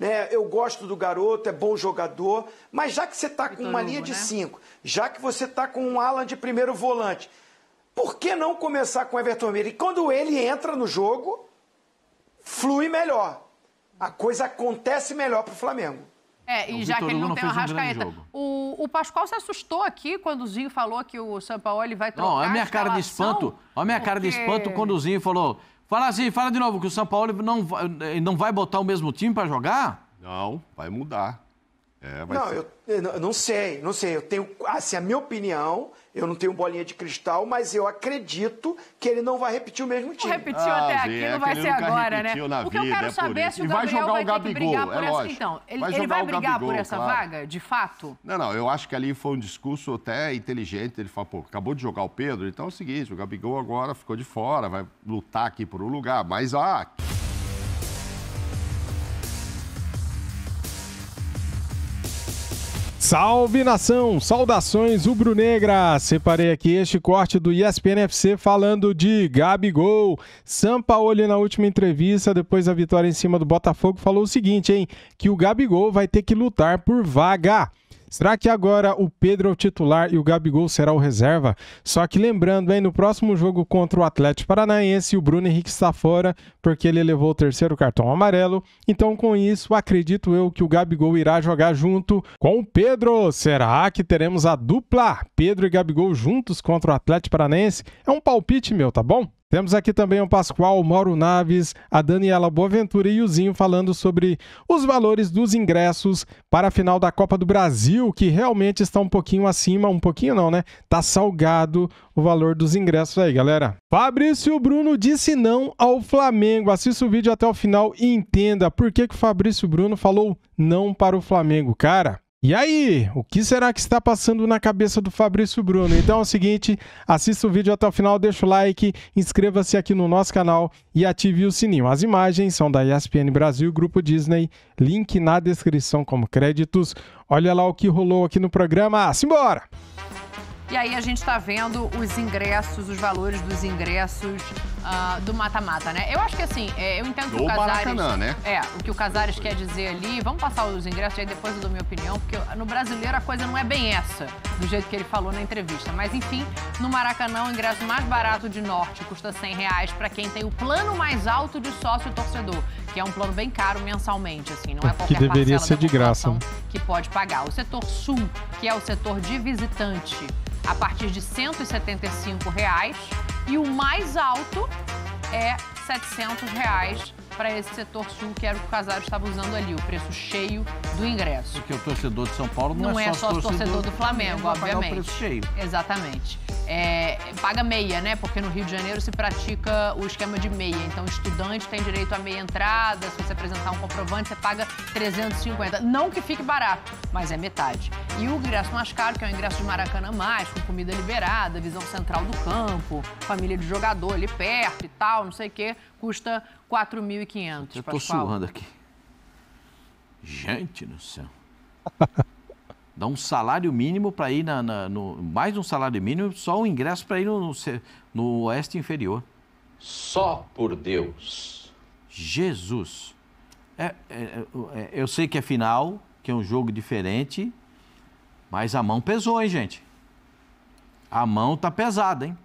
né? Eu gosto do garoto, é bom jogador, mas já que você está com uma linha de né? cinco, já que você está com um Alan de primeiro volante, por que não começar com o Everton Ribeiro? E quando ele entra no jogo, flui melhor. A coisa acontece melhor para o Flamengo. É, é e o já Vitor que ele não, não tem uma rascaeta. Um o, o Pascoal se assustou aqui quando o Zinho falou que o Sampaoli vai trocar. Não, olha a minha cara de espanto. Olha a minha porque... cara de espanto quando o Zinho falou: Fala assim, fala de novo, que o São Paulo não vai, não vai botar o mesmo time para jogar? Não, vai mudar. É, vai não, eu, eu, não sei, não sei. Eu tenho, assim, a minha opinião eu não tenho bolinha de cristal, mas eu acredito que ele não vai repetir o mesmo time. Repetiu ah, até aqui, é, não vai ser agora, né? Na o que eu quero é saber é se o Gabriel vai, jogar vai o Gabigol, brigar por é essa... Então, ele vai, ele vai brigar Gabigol, por essa claro. vaga, de fato? Não, não, eu acho que ali foi um discurso até inteligente. Ele falou, pô, acabou de jogar o Pedro, então é o seguinte, o Gabigol agora ficou de fora, vai lutar aqui por um lugar, mas, ah... Salve nação, saudações rubro-negra. Separei aqui este corte do ESPN FC falando de Gabigol. Sampaoli na última entrevista depois da vitória em cima do Botafogo falou o seguinte, hein, que o Gabigol vai ter que lutar por vaga. Será que agora o Pedro é o titular e o Gabigol será o reserva? Só que lembrando, hein, no próximo jogo contra o Atlético Paranaense, o Bruno Henrique está fora porque ele levou o terceiro cartão amarelo. Então, com isso, acredito eu que o Gabigol irá jogar junto com o Pedro. Será que teremos a dupla Pedro e Gabigol juntos contra o Atlético Paranaense? É um palpite meu, tá bom? Temos aqui também o Pascoal, Mauro Naves, a Daniela Boaventura e o Zinho falando sobre os valores dos ingressos para a final da Copa do Brasil, que realmente está um pouquinho acima, um pouquinho não, né? Tá salgado o valor dos ingressos aí, galera. Fabrício Bruno disse não ao Flamengo. Assista o vídeo até o final e entenda por que, que o Fabrício Bruno falou não para o Flamengo. Cara, e aí, o que será que está passando na cabeça do Fabrício Bruno? Então é o seguinte, assista o vídeo até o final, deixa o like, inscreva-se aqui no nosso canal e ative o sininho. As imagens são da ESPN Brasil, Grupo Disney, link na descrição como créditos. Olha lá o que rolou aqui no programa, simbora! E aí a gente está vendo os ingressos, os valores dos ingressos uh, do mata-mata, né? Eu acho que assim, é, eu entendo que o Casares. Né? É, o que o Casares quer dizer ali. Vamos passar os ingressos aí depois eu dou minha opinião, porque no brasileiro a coisa não é bem essa do jeito que ele falou na entrevista. Mas enfim, no Maracanã, o ingresso mais barato de norte custa 100 reais para quem tem o plano mais alto de sócio torcedor, que é um plano bem caro mensalmente, assim, não é qualquer que deveria ser de graça que pode pagar. O setor sul, que é o setor de visitante, a partir de 175 reais e o mais alto é 700 reais para esse setor sul, que era o que o Casares estava usando ali, o preço cheio do ingresso. Porque o torcedor de São Paulo não, é não é, só, é só torcedor, torcedor do Flamengo, obviamente. o preço cheio. Exatamente. É, paga meia, né? Porque no Rio de Janeiro se pratica o esquema de meia. Então, estudante tem direito a meia entrada, se você apresentar um comprovante, você paga 350. Não que fique barato, mas é metade. E o ingresso mais caro, que é o ingresso de Maracanã mais, com comida liberada, visão central do campo, família de jogador ali perto e tal, não sei o quê, custa 4.500. Eu estou suando aqui. Gente do céu. Dá um salário mínimo para ir na, na, no. Mais um salário mínimo, só um ingresso para ir no, no, no Oeste Inferior. Só por Deus. Jesus. É, é, é, é, eu sei que é final, que é um jogo diferente, mas a mão pesou, hein, gente? A mão tá pesada, hein?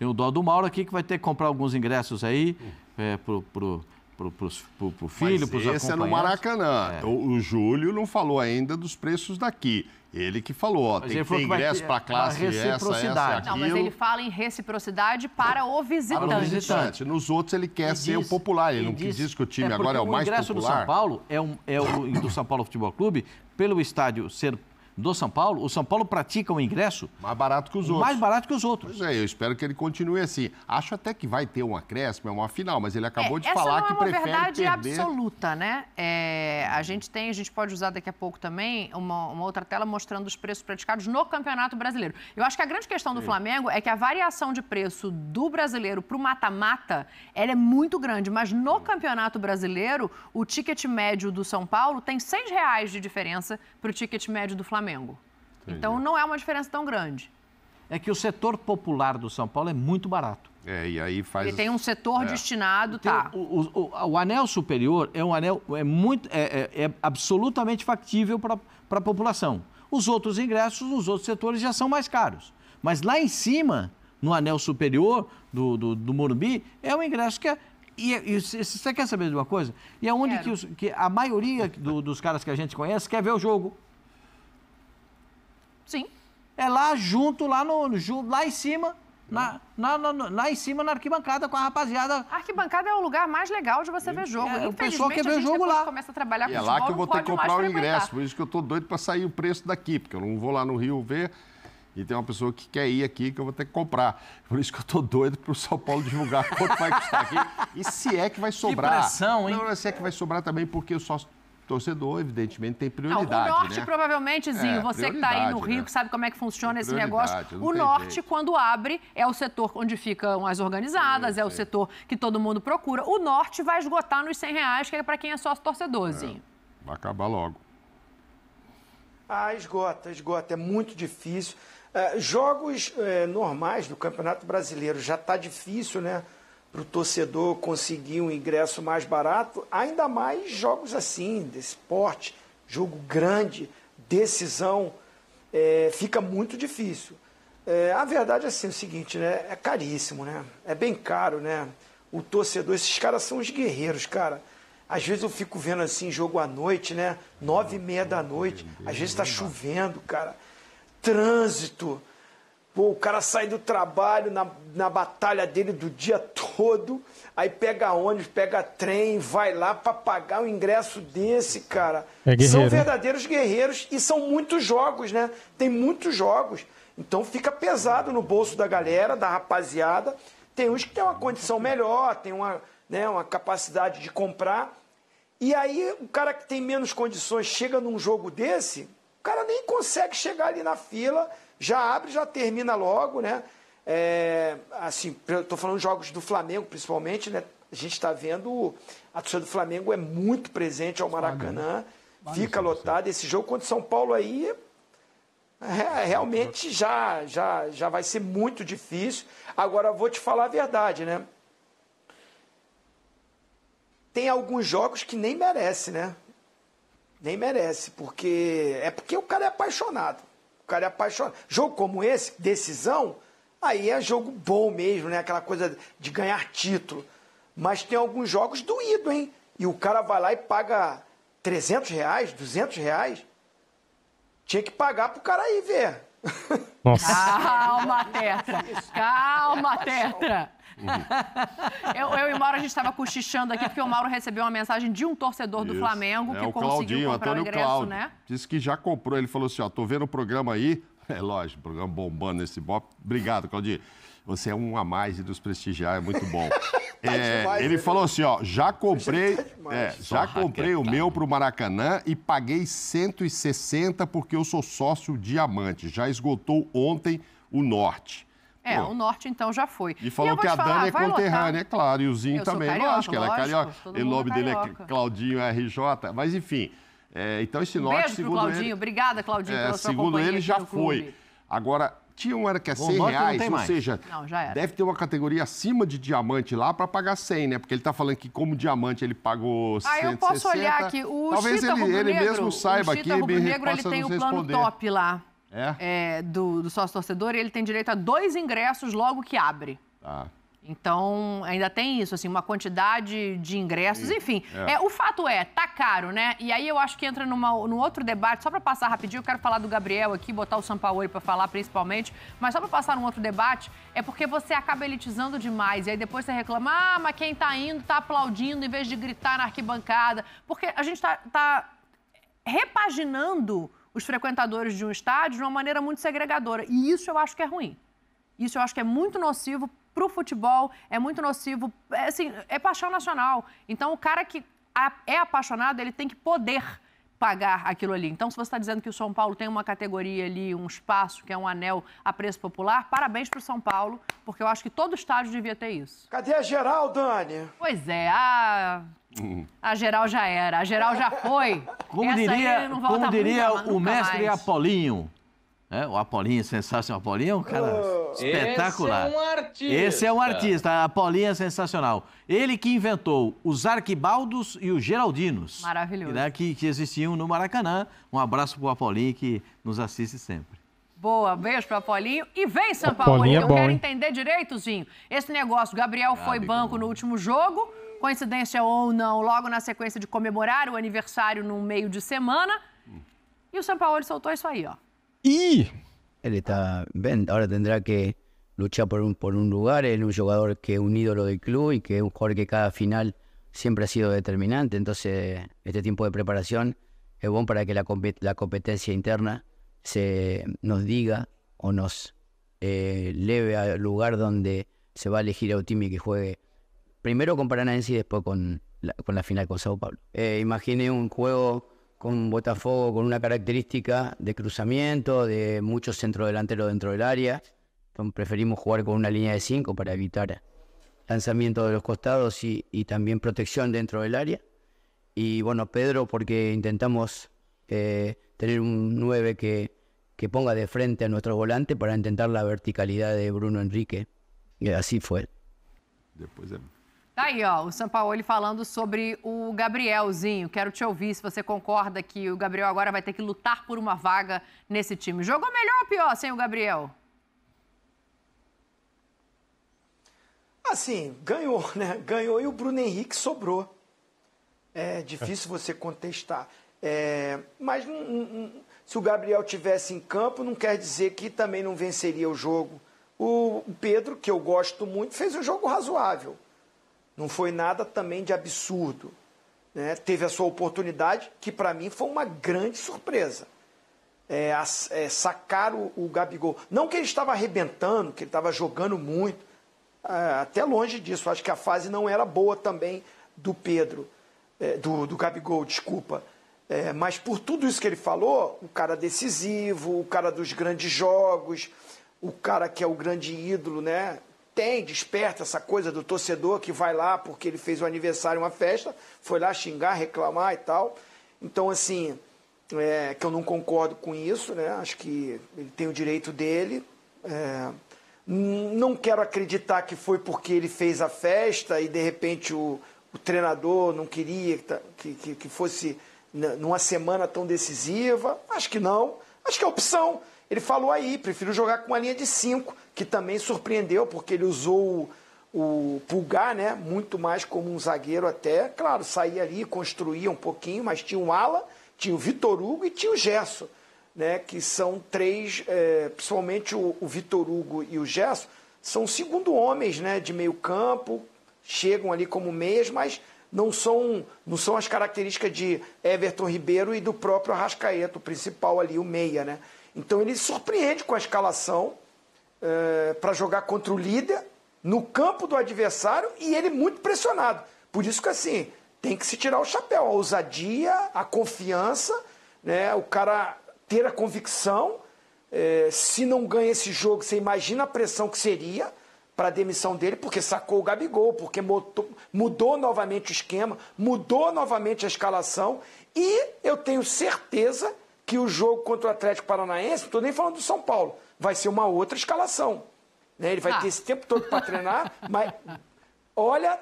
Tem o dó do Mauro aqui que vai ter que comprar alguns ingressos aí é, pro, pro, pro, pro, pro, pro filho, para os Esse é no Maracanã. É. O, então, o, Júlio não falou ainda dos preços daqui. Ele que falou, ó, tem, tem que ingresso para classe reciprocidade. essa, essa, aquilo. Não, mas ele fala em reciprocidade para o visitante. Para o visitante. Nos outros ele quer ser o popular, ele, não diz, diz que o time é agora é o, mais popular. o ingresso do São Paulo, é, um, é o do São Paulo Futebol Clube, pelo estádio ser do São Paulo, o São Paulo pratica um ingresso mais barato que os outros. Mais barato que os outros. Pois é, eu espero que ele continue assim. Acho até que vai ter um acréscimo, é uma final, mas ele acabou é, de falar é que prefere perder. Essa é uma verdade absoluta, né? É, a gente tem, a gente pode usar daqui a pouco também uma, uma, outra tela mostrando os preços praticados no Campeonato Brasileiro. Eu acho que a grande questão do Sim. Flamengo é que a variação de preço do brasileiro para o mata-mata, ela é muito grande, mas no Campeonato Brasileiro, o ticket médio do São Paulo tem R$ reais de diferença para o ticket médio do Flamengo. Flamengo. Entendi. Então não é uma diferença tão grande. É que o setor popular do São Paulo é muito barato. É, e aí faz. E tem um setor é. destinado, tem, tá. O, o, o, anel superior é um anel é muito é, é, é absolutamente factível para a população. Os outros ingressos nos outros setores já são mais caros. Mas lá em cima, no anel superior do, do, do Morumbi, é um ingresso que é, e, é, e, você quer saber de uma coisa? E é onde que, os, que, a maioria do, dos caras que a gente conhece quer ver o jogo. Sim. É lá junto, lá, no, lá em cima, na, na, na, lá em cima na arquibancada com a rapaziada. A arquibancada é o lugar mais legal de você ver jogo. É, o pessoal quer ver jogo lá. começa a trabalhar com é lá que eu vou ter que comprar o ingresso. Por isso que eu estou doido para sair o preço daqui, porque eu não vou lá no Rio ver. E tem uma pessoa que quer ir aqui que eu vou ter que comprar. Por isso que eu estou doido para o São Paulo divulgar quanto vai custar aqui. E se é que vai sobrar. Que pressão, hein? Não, se é que vai sobrar também, porque o sócio torcedor, evidentemente, tem prioridade. Não, o norte, né? provavelmente, Zinho, é, você que está aí no Rio, né? sabe como é que funciona esse negócio. O norte, jeito. quando abre, é o setor onde ficam as organizadas, é o setor que todo mundo procura. O norte vai esgotar nos 100 reais, que é para quem é sócio torcedor, é, Zinho. vai acabar logo. Ah, esgota, esgota. É muito difícil. É, jogos é, normais do Campeonato Brasileiro já está difícil, né? para o torcedor conseguir um ingresso mais barato, ainda mais jogos assim, desse porte, jogo grande, decisão, é, fica muito difícil. É, a verdade é assim, é o seguinte, né? É caríssimo, né? É bem caro, né? O torcedor, esses caras são os guerreiros, cara. Às vezes eu fico vendo assim, jogo à noite, né? Nove e meia da noite, às vezes está uhum. chovendo, cara. Trânsito, Pô, o cara sai do trabalho na, na batalha dele do dia todo, aí pega ônibus, pega trem, vai lá para pagar o ingresso desse, cara. É são verdadeiros guerreiros e são muitos jogos, né? Tem muitos jogos. Então fica pesado no bolso da galera, da rapaziada. Tem uns que tem uma condição melhor, tem uma, né, uma capacidade de comprar. E aí o cara que tem menos condições chega num jogo desse, o cara nem consegue chegar ali na fila já abre, já termina logo, né? É, assim, estou falando jogos do Flamengo principalmente, né? A gente está vendo a torcida do Flamengo é muito presente ao Maracanã, né? fica lotada. Esse jogo contra o São Paulo aí é, é realmente já, já, já vai ser muito difícil. Agora vou te falar a verdade, né? Tem alguns jogos que nem merece, né? Nem merece, porque é porque o cara é apaixonado cara é apaixonado. Jogo como esse, decisão, aí é jogo bom mesmo, né? Aquela coisa de ganhar título. Mas tem alguns jogos doído, hein? E o cara vai lá e paga 300 reais, 200 reais. Tinha que pagar pro cara aí ver. Nossa. Calma, Tetra. Calma, Tetra. Uhum. eu, eu, e Mauro, a gente estava cochichando aqui, porque o Mauro recebeu uma mensagem de um torcedor do Flamengo é, que conseguiu comprar Antônio o ingresso, Cláudio, né? Disse que já comprou. Ele falou assim, ó, tô vendo o programa aí. É lógico, programa bombando esse bop. Obrigado, Claudinho. Você é um a mais e dos prestigiar, é muito bom. É, tá demais, ele né? falou assim, ó, já tá comprei, tá é, já comprei o meu pro Maracanã e paguei 160 porque eu sou sócio diamante. Já esgotou ontem o norte. É, Pô. o norte então já foi. E falou e que a falar, Dani é conterrânea, é claro, e o Zinho eu também. Carioca, lógico, ela é carioca. O nome é dele é Claudinho RJ, mas enfim. É, então esse um norte, beijo segundo pro Claudinho. Ele, Obrigada, é, Clube. É, segundo ele, já foi. Agora, tinha um era que é 100 Bom, reais, ou seja, não, deve ter uma categoria acima de diamante lá para pagar 100, né? Porque ele está falando que como diamante ele pagou ah, 160. Ah, eu posso olhar aqui. O talvez Chita ele, ele mesmo saiba aqui. O Chita Rubro Negro, ele tem o plano top lá é? É, do, do sócio torcedor, ele tem direito a dois ingressos logo que abre. Tá. Então, ainda tem isso, assim, uma quantidade de ingressos, enfim. É. é. o fato é, tá caro, né? E aí eu acho que entra numa, num outro debate, só para passar rapidinho, eu quero falar do Gabriel aqui, botar o Sampaoli para falar principalmente, mas só para passar num outro debate, é porque você acaba elitizando demais, e aí depois você reclama, ah, mas quem tá indo tá aplaudindo em vez de gritar na arquibancada, porque a gente tá, tá repaginando os frequentadores de um estádio de uma maneira muito segregadora. E isso eu acho que é ruim. Isso eu acho que é muito nocivo para o futebol, é muito nocivo. É, assim, é paixão nacional. Então, o cara que é apaixonado, ele tem que poder pagar aquilo ali. Então, se você está dizendo que o São Paulo tem uma categoria ali, um espaço, que é um anel a preço popular, parabéns para o São Paulo, porque eu acho que todo estádio devia ter isso. Cadê a geral, Dani? Pois é, a. Hum. A geral já era, a geral já foi. Como Essa diria, como diria o mestre mais. Apolinho, é, o Apolinho, sensacional. O Apolinho é um cara oh, espetacular. Esse é um artista. Esse é um artista. Apolinho é sensacional. Ele que inventou os arquibaldos e os geraldinos. Maravilhoso. Né, que, que, existiam no Maracanã. Um abraço para o Apolinho que nos assiste sempre. Boa, beijo para Apolinho. E vem, São Paulo. É Eu bom, quero hein? entender direitozinho. Esse negócio, Gabriel Gabi, ah, foi banco no último jogo. Coincidência ou não, logo na sequência de comemorar o aniversário no meio de semana. E o São Paulo soltou isso aí, ó. Y él está, ahora tendrá que luchar por un, por un lugar, es un jugador que es un ídolo del club y que es un jugador que cada final siempre ha sido determinante, entonces este tiempo de preparación es bueno para que la, la competencia interna se nos diga o nos eh, leve al lugar donde se va a elegir a y que juegue primero con Paranaense y después con la, con la final con Sao Paulo. Eh, un juego con Botafogo con una característica de cruzamiento, de muchos centro delantero dentro del área. preferimos jugar con una línea de 5 para evitar lanzamiento de los costados y, también protección dentro del área. Y bueno, Pedro, porque intentamos eh, tener un 9 que, que ponga de frente a nuestro volante para intentar la verticalidad de Bruno Enrique. Y así fue. Después de Tá aí, ó, o Sampaoli falando sobre o Gabrielzinho. Quero te ouvir se você concorda que o Gabriel agora vai ter que lutar por uma vaga nesse time. Jogou melhor ou pior sem o Gabriel? Assim, ganhou, né? Ganhou e o Bruno Henrique sobrou. É difícil é. você contestar. É, mas se o Gabriel tivesse em campo, não quer dizer que também não venceria o jogo. O Pedro, que eu gosto muito, fez um jogo razoável. Não foi nada também de absurdo. Né? Teve a sua oportunidade, que para mim foi uma grande surpresa. É, é, sacar o, o, Gabigol. Não que ele estava arrebentando, que ele estava jogando muito, é, até longe disso. Acho que a fase não era boa também do Pedro, é, do, do Gabigol, desculpa. É, mas por tudo isso que ele falou, o cara decisivo, o cara dos grandes jogos, o cara que é o grande ídolo, né? tem, desperta essa coisa do torcedor que vai lá porque ele fez o um aniversário, uma festa, foi lá xingar, reclamar e tal. Então, assim, é, que eu não concordo com isso, né? Acho que ele tem o direito dele. É, não quero acreditar que foi porque ele fez a festa e de repente o, o treinador não queria que, que, que fosse numa semana tão decisiva. Acho que não. Acho que é opção ele falou aí, prefiro jogar com a linha de 5, que também surpreendeu, porque ele usou o Pulgar, né? Muito mais como um zagueiro até. Claro, saía ali, construía um pouquinho, mas tinha o Ala, tinha o Vitor Hugo e tinha o Gerson, né? Que são três, é, principalmente o, o Vitor Hugo e o Gerson, são segundo homens, né? De meio campo, chegam ali como meias, mas não são, não são as características de Everton Ribeiro e do próprio Arrascaeta, o principal ali, o meia, né? Então ele surpreende com a escalação é, eh, para jogar contra o líder no campo do adversário e ele muito pressionado. Por isso que assim, tem que se tirar o chapéu, a ousadia, a confiança, né? o cara ter a convicção. É, se não ganha esse jogo, você imagina a pressão que seria para a demissão dele, porque sacou o Gabigol, porque mudou novamente o esquema, mudou novamente a escalação. E eu tenho certeza que o jogo contra o Atlético Paranaense, não estou nem falando do São Paulo, vai ser uma outra escalação. Né? Ele vai ah. ter esse tempo todo para treinar, mas olha,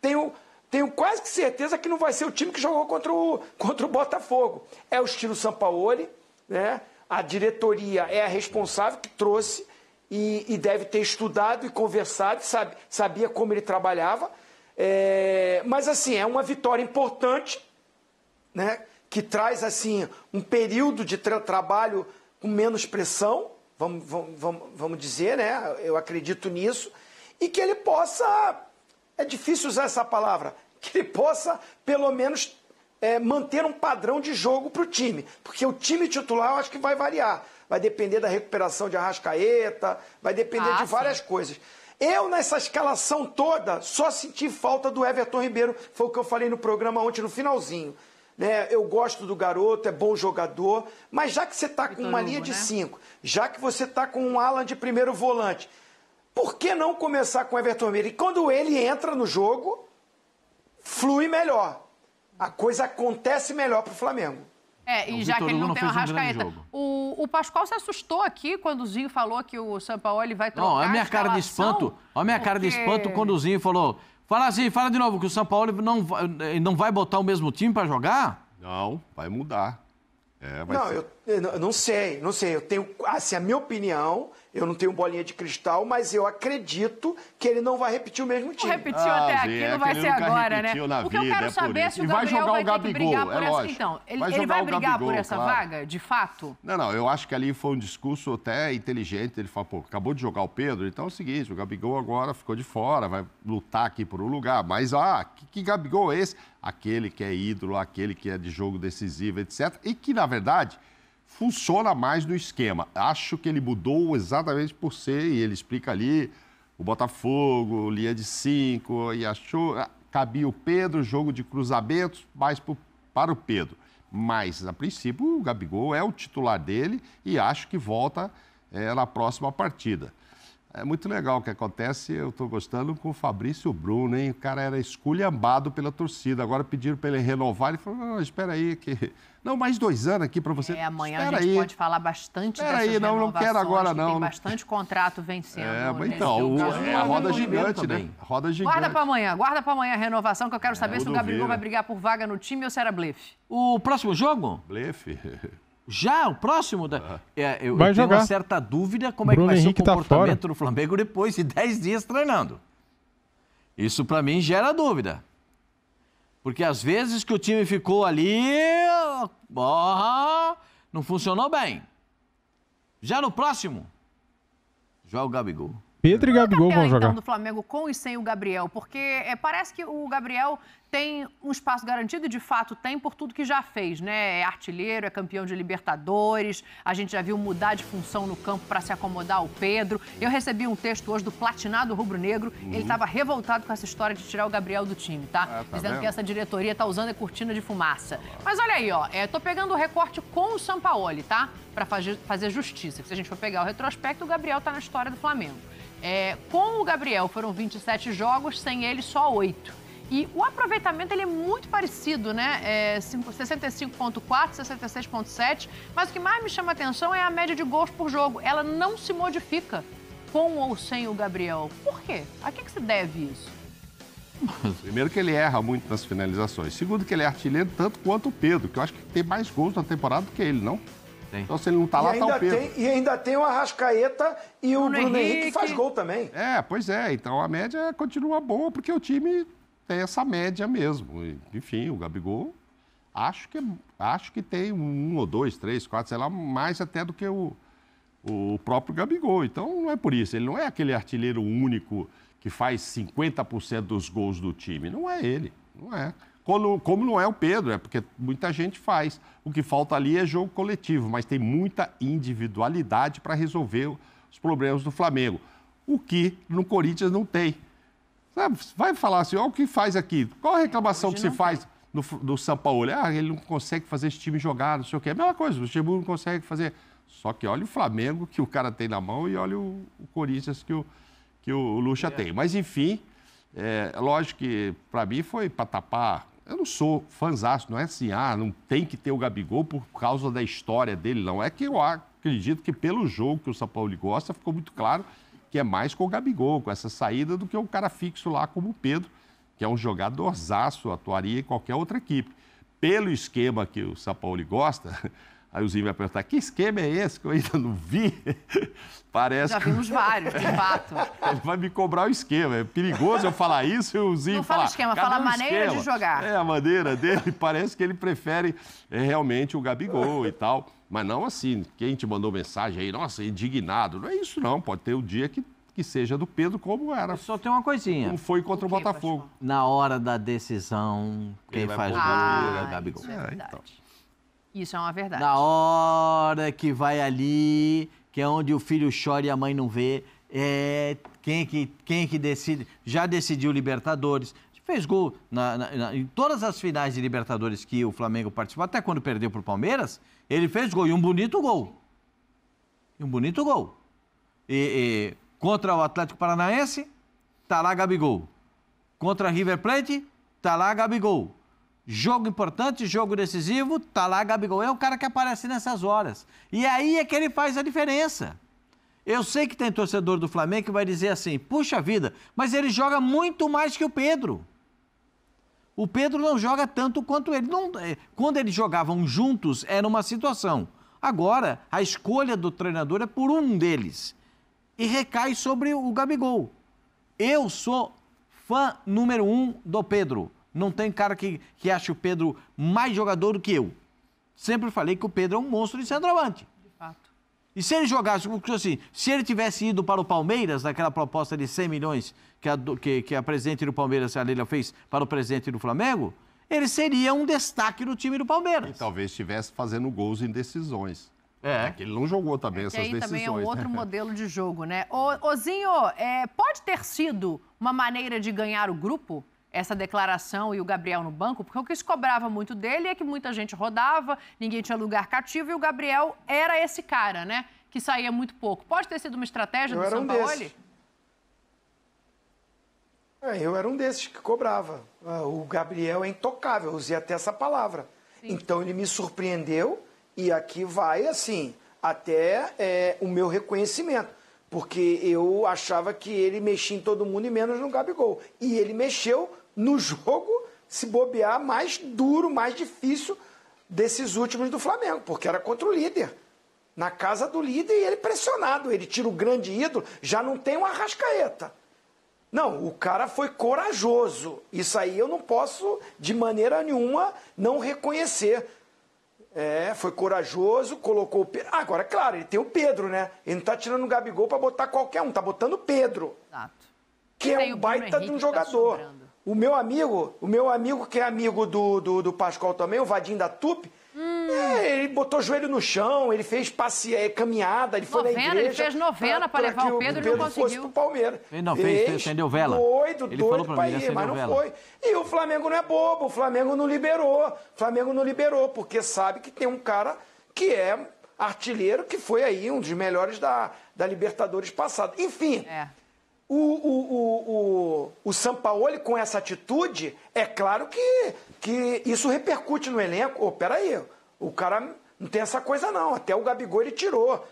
tenho, tenho quase que certeza que não vai ser o time que jogou contra o, contra o Botafogo. É o estilo Sampaoli, né? a diretoria é a responsável que trouxe e, e deve ter estudado e conversado, sabe, sabia como ele trabalhava. É, mas assim, é uma vitória importante, né? que traz assim um período de tra trabalho com menos pressão, vamos, vamos, vamos dizer, né? Eu acredito nisso, e que ele possa, é difícil usar essa palavra, que ele possa pelo menos é, manter um padrão de jogo para o time, porque o time titular eu acho que vai variar, vai depender da recuperação de Arrascaeta, vai depender ah, de várias sim. coisas. Eu, nessa escalação toda, só senti falta do Everton Ribeiro, foi o que eu falei no programa ontem, no finalzinho né? Eu gosto do garoto, é bom jogador, mas já que você está com uma linha de né? cinco, já que você está com um Alan de primeiro volante, por que não começar com o Everton Miller? E quando ele entra no jogo, flui melhor. A coisa acontece melhor para o Flamengo. É, e é, o já que ele não, não tem o Rascaeta. Um o, o Pascoal se assustou aqui quando o Zinho falou que o Sampaoli vai trocar Não, olha a minha cara de espanto. Olha a minha porque... cara de espanto quando o Zinho falou Fala assim, fala de novo, que o São Paulo não vai, eh, não vai botar o mesmo time para jogar? Não, vai mudar. É, vai não, eu, eu, não sei, não sei. Eu tenho, assim, a minha opinião eu não tenho bolinha de cristal, mas eu acredito que ele não vai repetir o mesmo time. Repetiu ah, até aqui, é, não vai ser agora, né? O que eu quero é saber é se o Gabriel vai, vai o Gabigol, que brigar por é essa... Então, ele vai, ele vai brigar Gabigol, por essa claro. vaga, de fato? Não, não, eu acho que ali foi um discurso até inteligente. Ele falou, pô, acabou de jogar o Pedro, então é o seguinte, o Gabigol agora ficou de fora, vai lutar aqui por um lugar. Mas, ah, que, que Gabigol é esse? Aquele que é ídolo, aquele que é de jogo decisivo, etc. E que, na verdade funciona mais do esquema. Acho que ele mudou exatamente por ser, e ele explica ali, o Botafogo, linha de cinco, e achou. Ah, cabia o Pedro, jogo de cruzamentos, mais pro, para o Pedro. Mas, a princípio, o Gabigol é o titular dele e acho que volta é, na próxima partida. É muito legal o que acontece, eu estou gostando com o Fabrício Bruno, hein? O cara era esculhambado pela torcida, agora pediram para ele renovar, ele falou, não, espera aí, que... não, mais dois anos aqui para você... É, amanhã espera a gente aí. pode falar bastante espera dessas aí, não, não quero agora que não. tem bastante contrato vencendo. É, mas né? então, é o, é a roda gigante, né? Roda gigante. Guarda para amanhã, guarda para amanhã a renovação, que eu quero é, saber se o Gabriel vai brigar por vaga no time ou se era blefe. O próximo jogo? Blefe. Já, o próximo. Da... É, eu vai jogar. tenho uma certa dúvida como Bruno é que vai Henrique ser o tá comportamento tá do Flamengo depois de 10 dias treinando. Isso para mim gera dúvida. Porque às vezes que o time ficou ali, oh, não funcionou bem. Já no próximo, joga o Gabigol. Pedro e é Gabigol vão jogar. Então, do Flamengo com e sem o Gabriel, porque é, parece que o Gabriel tem um espaço garantido, de fato tem, por tudo que já fez, né? É artilheiro, é campeão de Libertadores, a gente já viu mudar de função no campo para se acomodar o Pedro. Eu recebi um texto hoje do Platinado Rubro Negro, uhum. ele estava revoltado com essa história de tirar o Gabriel do time, tá? Ah, tá Dizendo mesmo? que essa diretoria tá usando a é cortina de fumaça. Tá Mas olha aí, ó, é, tô pegando o recorte com o Sampaoli, tá? Para fazer, fazer justiça. Se a gente for pegar o retrospecto, o Gabriel tá na história do Flamengo. É, com o Gabriel foram 27 jogos, sem ele só 8. E o aproveitamento ele é muito parecido, né? É 65,4, 66,7. Mas o que mais me chama a atenção é a média de gols por jogo. Ela não se modifica com ou sem o Gabriel. Por quê? A que, que se deve isso? Primeiro que ele erra muito nas finalizações. Segundo que ele é artilheiro tanto quanto o Pedro, que eu acho que tem mais gols na temporada do que ele, não? Tem. Então, se ele não tá e lá, tá o Pedro. Tem, e ainda tem o Arrascaeta e o Bruno, Bruno Henrique. Henrique faz gol também. É, pois é. Então, a média continua boa, porque o time tem essa média mesmo. Enfim, o Gabigol, acho que, acho que tem um ou dois, três, quatro, sei lá, mais até do que o, o próprio Gabigol. Então, não é por isso. Ele não é aquele artilheiro único que faz 50% dos gols do time. Não é ele, não é. Como, como não é o Pedro, é porque muita gente faz. O que falta ali é jogo coletivo, mas tem muita individualidade para resolver os problemas do Flamengo. O que no Corinthians não tem. Vai falar assim, olha o que faz aqui. Qual a reclamação que se faz? no, do Paulo Ah, ele não consegue fazer esse time jogar, não sei o quê. É a mesma coisa, o Luxemburgo não consegue fazer. Só que olha o Flamengo que o cara tem na mão e olha o, o Corinthians que o, que o Lucha é. tem. Mas, enfim, é, lógico que para mim foi para tapar eu não sou fãzaço, não é assim, ah, não tem que ter o Gabigol por causa da história dele, não. É que eu acredito que pelo jogo que o São Paulo gosta, ficou muito claro que é mais com o Gabigol, com essa saída, do que um cara fixo lá como o Pedro, que é um jogadorzaço, atuaria em qualquer outra equipe. Pelo esquema que o São Paulo gosta, Aí o Zinho vai perguntar: que esquema é esse que eu ainda não vi? Parece. Já vimos vários, de fato. Ele vai me cobrar o esquema. É perigoso eu falar isso e o Zinho. Não fala esquema, fala a maneira esquema? de jogar. É, a maneira dele. Parece que ele prefere é, realmente o Gabigol e tal. Mas não assim, quem te mandou mensagem aí, nossa, indignado. Não é isso, não. Pode ter o um dia que, que seja do Pedro, como era. Eu só tem uma coisinha. Não foi contra o, o Botafogo. Na hora da decisão, quem, quem faz gol é o ah, Gabigol. É, é, então. Isso é uma verdade. Na hora que vai ali, que é onde o filho chora e a mãe não vê, é quem é que, quem é que decide? Já decidiu Libertadores, fez gol na, na, na, em todas as finais de Libertadores que o Flamengo participou, até quando perdeu para o Palmeiras, ele fez gol, e um bonito gol. E um bonito gol. E, e, contra o Atlético Paranaense, tá lá Gabigol. Contra River Plate, tá lá Gabigol. Jogo importante, jogo decisivo, tá lá Gabigol. É o cara que aparece nessas horas. E aí é que ele faz a diferença. Eu sei que tem torcedor do Flamengo que vai dizer assim: puxa vida, mas ele joga muito mais que o Pedro. O Pedro não joga tanto quanto ele. Não, é, quando eles jogavam juntos, era uma situação. Agora, a escolha do treinador é por um deles. E recai sobre o Gabigol. Eu sou fã número um do Pedro. Não tem cara que, que ache o Pedro mais jogador do que eu. Sempre falei que o Pedro é um monstro de centroavante. De fato. E se ele jogasse, assim, se ele tivesse ido para o Palmeiras, naquela proposta de 100 milhões que a, que, que a presidente do Palmeiras, a Leila, fez para o presidente do Flamengo, ele seria um destaque no time do Palmeiras. E talvez estivesse fazendo gols em decisões. É. é. que ele não jogou também é essas aí decisões. também é um outro modelo de jogo, né? Ô, Ozinho, é, pode ter sido uma maneira de ganhar o grupo? essa declaração e o Gabriel no banco, porque o que se cobrava muito dele é que muita gente rodava, ninguém tinha lugar cativo e o Gabriel era esse cara, né? Que saía muito pouco. Pode ter sido uma estratégia eu do Sampaoli? Um é, eu era um desses que cobrava. Ah, o Gabriel é intocável, usei até essa palavra. Sim. Então ele me surpreendeu e aqui vai assim até é, o meu reconhecimento, porque eu achava que ele mexia em todo mundo e menos no Gabigol. E ele mexeu no jogo, se bobear, mais duro, mais difícil desses últimos do Flamengo, porque era contra o líder. Na casa do líder e ele pressionado. Ele tira o grande ídolo, já não tem uma rascaeta. Não, o cara foi corajoso. Isso aí eu não posso, de maneira nenhuma, não reconhecer. É, foi corajoso, colocou o Pedro. agora, é claro, ele tem o Pedro, né? Ele não tá tirando o Gabigol para botar qualquer um, tá botando o Pedro. Exato. Que é um baita de um tá jogador. Tá o meu amigo, o meu amigo que é amigo do, do, do Pascoal também, o Vadim da Tupi, hum. é, ele botou o joelho no chão, ele fez passe, é, caminhada, ele novena, foi na igreja. Ele fez novena para levar o Pedro, o Pedro e não conseguiu. Fosse Palmeiras. Ele não fez, fez, acendeu vela. Doido, ele doido para ir, mas não vela. foi. E o Flamengo não é bobo, o Flamengo não liberou. O Flamengo não liberou, porque sabe que tem um cara que é artilheiro, que foi aí um dos melhores da, da Libertadores passado. Enfim, é. o, o, o, o o Sampaoli com essa atitude, é claro que, que isso repercute no elenco. Oh, peraí, o cara não tem essa coisa não. Até o Gabigol ele tirou.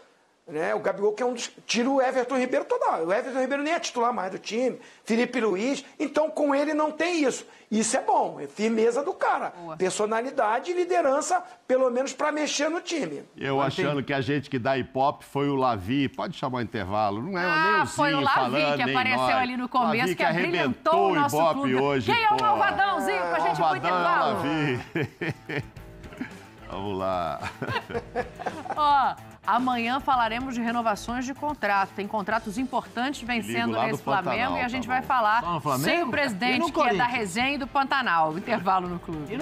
Né? O Gabigol que é um dos... Tira o Everton Ribeiro toda O Everton Ribeiro nem é titular mais do time. Felipe Luiz. Então, com ele não tem isso. Isso é bom. É firmeza do cara. Boa. Personalidade e liderança, pelo menos para mexer no time. Eu Mas achando tem... que a gente que dá hip-hop foi o Lavi. Pode chamar o intervalo. Não é ah, nem o Zinho foi o Lavi falando, que apareceu ali no começo, Lavi que, que arrebentou o nosso clube. hoje. Quem é o Malvadãozinho é... a gente pro intervalo? É o Lavi. Vamos lá. Ó... Amanhã falaremos de renovações de contrato. Tem contratos importantes vencendo nesse Flamengo Pantanal, e a gente tá vai falar sem o presidente, que é da resenha e do Pantanal. Intervalo no clube.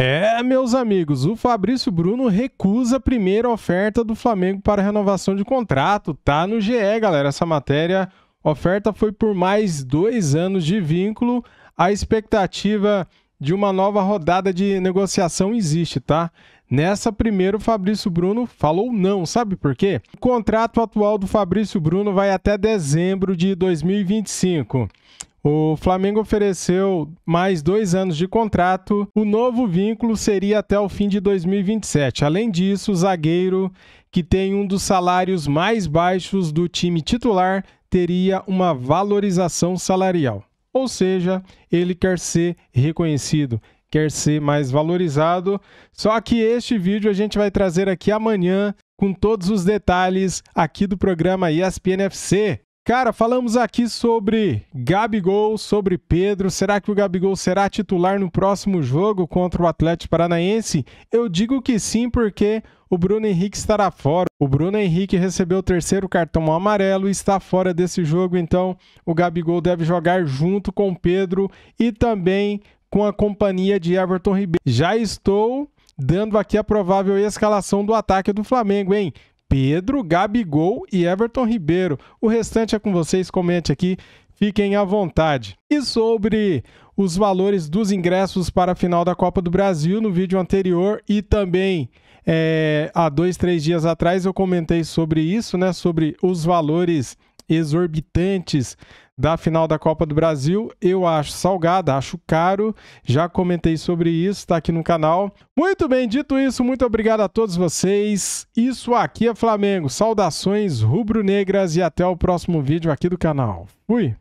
É, meus amigos, o Fabrício Bruno recusa a primeira oferta do Flamengo para renovação de contrato. Tá no GE, galera. Essa matéria, oferta foi por mais dois anos de vínculo. A expectativa de uma nova rodada de negociação existe, tá? Nessa primeira, o Fabrício Bruno falou não, sabe por quê? O contrato atual do Fabrício Bruno vai até dezembro de 2025. O Flamengo ofereceu mais dois anos de contrato. O novo vínculo seria até o fim de 2027. Além disso, o zagueiro, que tem um dos salários mais baixos do time titular, teria uma valorização salarial. Ou seja, ele quer ser reconhecido, quer ser mais valorizado. Só que este vídeo a gente vai trazer aqui amanhã com todos os detalhes aqui do programa ESPN FC. Cara, falamos aqui sobre Gabigol, sobre Pedro. Será que o Gabigol será titular no próximo jogo contra o Atlético Paranaense? Eu digo que sim, porque o Bruno Henrique estará fora. O Bruno Henrique recebeu o terceiro cartão amarelo e está fora desse jogo, então o Gabigol deve jogar junto com Pedro e também com a companhia de Everton Ribeiro. Já estou dando aqui a provável escalação do ataque do Flamengo, hein? Pedro, Gabigol e Everton Ribeiro. O restante é com vocês, comente aqui, fiquem à vontade. E sobre os valores dos ingressos para a final da Copa do Brasil no vídeo anterior e também é, há dois, três dias atrás eu comentei sobre isso, né? Sobre os valores exorbitantes da final da Copa do Brasil. Eu acho salgada, acho caro. Já comentei sobre isso, está aqui no canal. Muito bem, dito isso, muito obrigado a todos vocês. Isso aqui é Flamengo. Saudações rubro-negras e até o próximo vídeo aqui do canal. Fui!